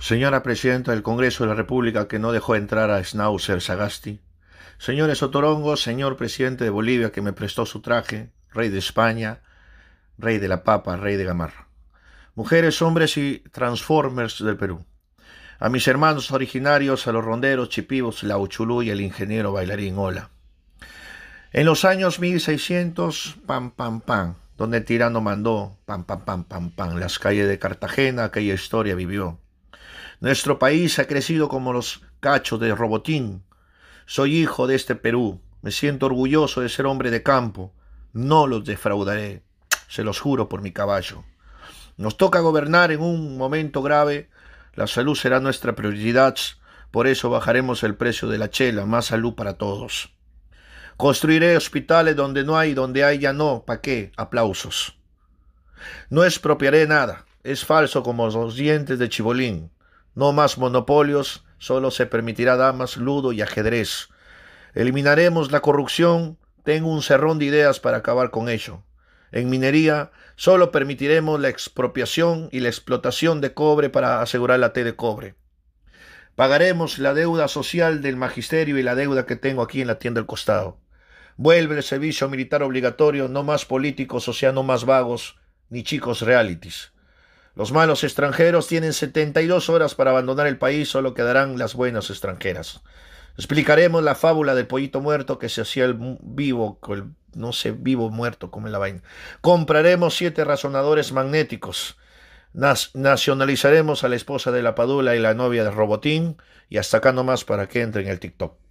Señora Presidenta del Congreso de la República que no dejó entrar a Schnauzer Sagasti. Señores Otorongo, señor presidente de Bolivia que me prestó su traje, rey de España, rey de la papa, rey de Gamarra. Mujeres, hombres y transformers del Perú. A mis hermanos originarios, a los ronderos, chipivos, la y el ingeniero bailarín hola. En los años 1600, pam, pam, pam, donde el tirano mandó, pam, pam, pam, pam, pam, las calles de Cartagena, aquella historia vivió. Nuestro país ha crecido como los cachos de robotín. Soy hijo de este Perú. Me siento orgulloso de ser hombre de campo. No los defraudaré. Se los juro por mi caballo. Nos toca gobernar en un momento grave. La salud será nuestra prioridad. Por eso bajaremos el precio de la chela. Más salud para todos. Construiré hospitales donde no hay, donde hay ya no. ¿Para qué? Aplausos. No expropiaré nada. Es falso como los dientes de Chibolín. No más monopolios, solo se permitirá damas, ludo y ajedrez. Eliminaremos la corrupción, tengo un cerrón de ideas para acabar con ello. En minería, solo permitiremos la expropiación y la explotación de cobre para asegurar la T de cobre. Pagaremos la deuda social del magisterio y la deuda que tengo aquí en la tienda del costado. Vuelve el servicio militar obligatorio, no más políticos, o sea, no más vagos, ni chicos realities. Los malos extranjeros tienen 72 horas para abandonar el país, solo quedarán las buenas extranjeras. Explicaremos la fábula del pollito muerto que se hacía el vivo, el, no sé, vivo muerto, como en la vaina. Compraremos siete razonadores magnéticos. nacionalizaremos a la esposa de la Padula y la novia de Robotín. Y hasta acá nomás para que entren en el TikTok.